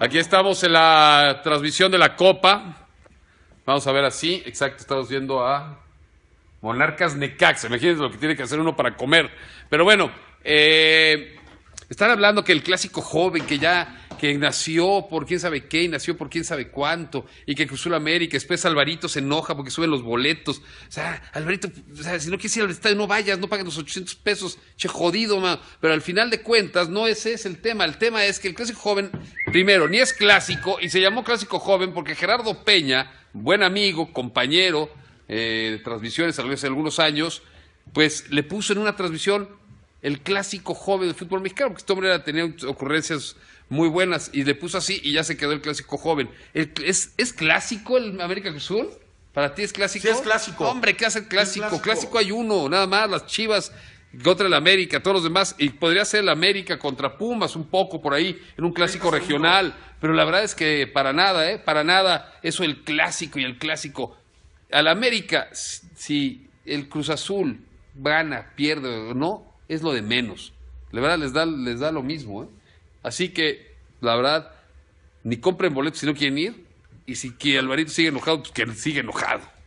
Aquí estamos en la transmisión de la Copa. Vamos a ver así, exacto, estamos viendo a Monarcas Necax, Imagínense lo que tiene que hacer uno para comer. Pero bueno, eh, están hablando que el clásico joven, que ya que nació por quién sabe qué y nació por quién sabe cuánto, y que cruzó la América, después Alvarito se enoja porque suben los boletos. O sea, Alvarito, si no quieres ir al estadio, no vayas, no paguen los 800 pesos, che, jodido, mano. Pero al final de cuentas, no ese es el tema. El tema es que el clásico joven, primero, ni es clásico, y se llamó clásico joven porque Gerardo Peña, buen amigo, compañero eh, de transmisiones hace algunos años, pues le puso en una transmisión el clásico joven del fútbol mexicano, porque este hombre era, tenía ocurrencias muy buenas. Y le puso así y ya se quedó el clásico joven. es, clásico el América del Azul? ¿Para ti es clásico? Sí, es clásico. Hombre, ¿qué hace el clásico? clásico? hay uno, nada más, las Chivas contra el América, todos los demás, y podría ser el América contra Pumas un poco por ahí, en un clásico regional, pero la verdad es que para nada, ¿eh? Para nada, eso el clásico y el clásico. Al América, si el Cruz Azul gana, pierde o no, es lo de menos. La verdad les da, les da lo mismo, ¿eh? Así que, la verdad, ni compren boletos si no quieren ir. Y si que Alvarito sigue enojado, pues que sigue enojado.